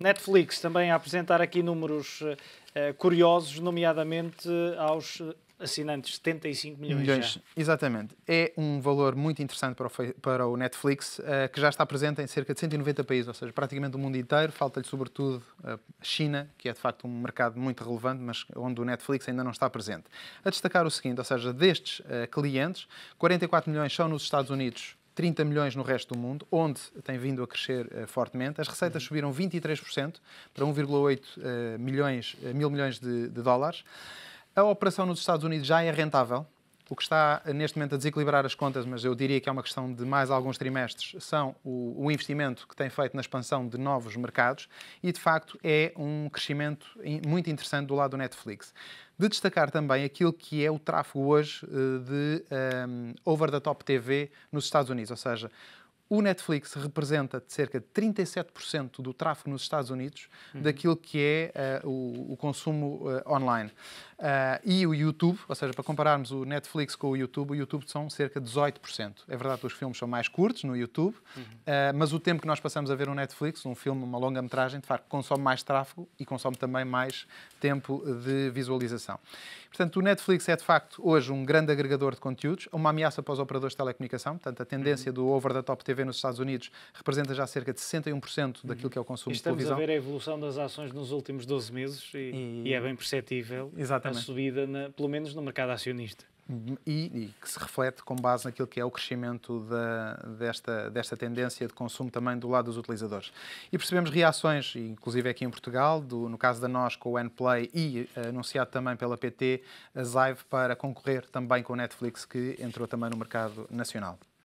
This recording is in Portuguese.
Netflix também a apresentar aqui números uh, curiosos, nomeadamente eh, aos assinantes, 75 milhões. milhões exatamente. É um valor muito interessante para o, para o Netflix, uh, que já está presente em cerca de 190 países, ou seja, praticamente o mundo inteiro. Falta-lhe, sobretudo, a China, que é de facto um mercado muito relevante, mas onde o Netflix ainda não está presente. A destacar o seguinte: ou seja, destes uh, clientes, 44 milhões são nos Estados Unidos, 30 milhões no resto do mundo, onde tem vindo a crescer uh, fortemente. As receitas uhum. subiram 23% para 1,8 uh, eh, milhões, uh, mil milhões de, de dólares. A operação nos Estados Unidos já é rentável, o que está neste momento a desequilibrar as contas, mas eu diria que é uma questão de mais alguns trimestres, são o, o investimento que tem feito na expansão de novos mercados e, de facto, é um crescimento muito interessante do lado do Netflix de destacar também aquilo que é o tráfego hoje eh, de um, ehm, over the top TV nos Estados Unidos, ou seja, o Netflix representa cerca de 37% do tráfego nos Estados Unidos uhum. daquilo que é uh, o, o, consumo uh, online. Uh, e o YouTube, ou seja, para compararmos o Netflix com o YouTube, o YouTube são cerca de 18%. É verdade que os filmes são mais curtos no YouTube, uhum. uh, mas o tempo que nós passamos a ver um Netflix, um filme, uma longa metragem, de facto, consome mais tráfego e consome também mais tempo de visualização. Portanto, o Netflix é, de facto, hoje um grande agregador de conteúdos, uma ameaça para os operadores de telecomunicação, portanto, a tendência uhum. do over-the-top TV nos Estados Unidos representa já cerca de 61% daquilo uhum. que é o consumo Estamos de televisão. Estamos a ver a evolução das ações nos últimos 12 meses e, e... e é bem perceptível. Exatamente a é? subida, na, pelo menos no mercado acionista. E, e, que se reflete com base naquilo que é o crescimento da, desta, desta tendência de consumo também do lado dos utilizadores. E percebemos reações, inclusive aqui em Portugal, do, no caso da nós com o Nplay e eh, anunciado também pela PT, a Zive para concorrer também com o Netflix, que entrou também no mercado nacional.